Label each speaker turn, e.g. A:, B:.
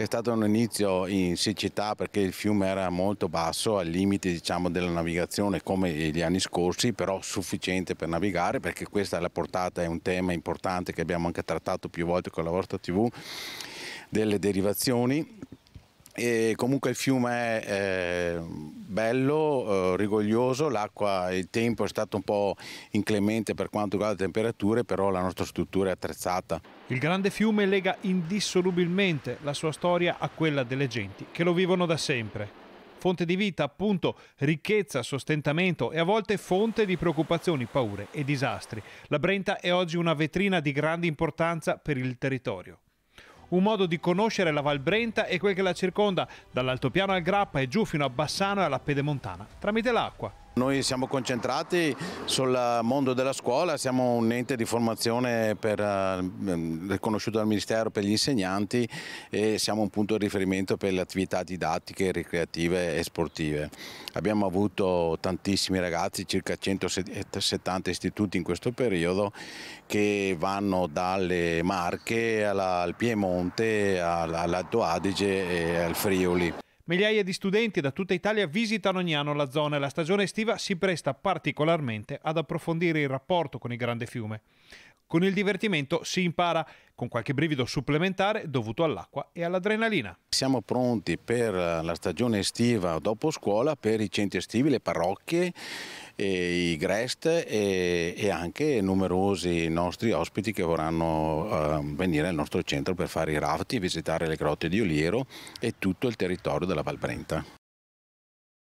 A: È stato un inizio in siccità perché il fiume era molto basso, al limite diciamo, della navigazione come gli anni scorsi, però sufficiente per navigare perché questa è la portata, è un tema importante che abbiamo anche trattato più volte con la vostra tv, delle derivazioni. E comunque il fiume è... Eh, bello, eh, rigoglioso, l'acqua, il tempo è stato un po' inclemente per quanto riguarda le temperature, però la nostra struttura è attrezzata.
B: Il grande fiume lega indissolubilmente la sua storia a quella delle genti che lo vivono da sempre. Fonte di vita, appunto, ricchezza, sostentamento e a volte fonte di preoccupazioni, paure e disastri. La Brenta è oggi una vetrina di grande importanza per il territorio un modo di conoscere la Val Brenta e quel che la circonda, dall'altopiano al Grappa e giù fino a Bassano e alla Pedemontana, tramite l'acqua.
A: Noi siamo concentrati sul mondo della scuola, siamo un ente di formazione per, eh, riconosciuto dal Ministero per gli insegnanti e siamo un punto di riferimento per le attività didattiche, ricreative e sportive. Abbiamo avuto tantissimi ragazzi, circa 170 istituti in questo periodo che vanno dalle Marche alla, al Piemonte, all'Alto Adige e al Friuli.
B: Migliaia di studenti da tutta Italia visitano ogni anno la zona e la stagione estiva si presta particolarmente ad approfondire il rapporto con il grande fiume. Con il divertimento si impara, con qualche brivido supplementare dovuto all'acqua e
A: all'adrenalina. Siamo pronti per la stagione estiva dopo scuola, per i centri estivi, le parrocchie i Grest e, e, anche numerosi nostri ospiti che vorranno eh, venire al nostro centro per fare i rafti, visitare le grotte di Oliero e tutto il territorio della Valbrenta.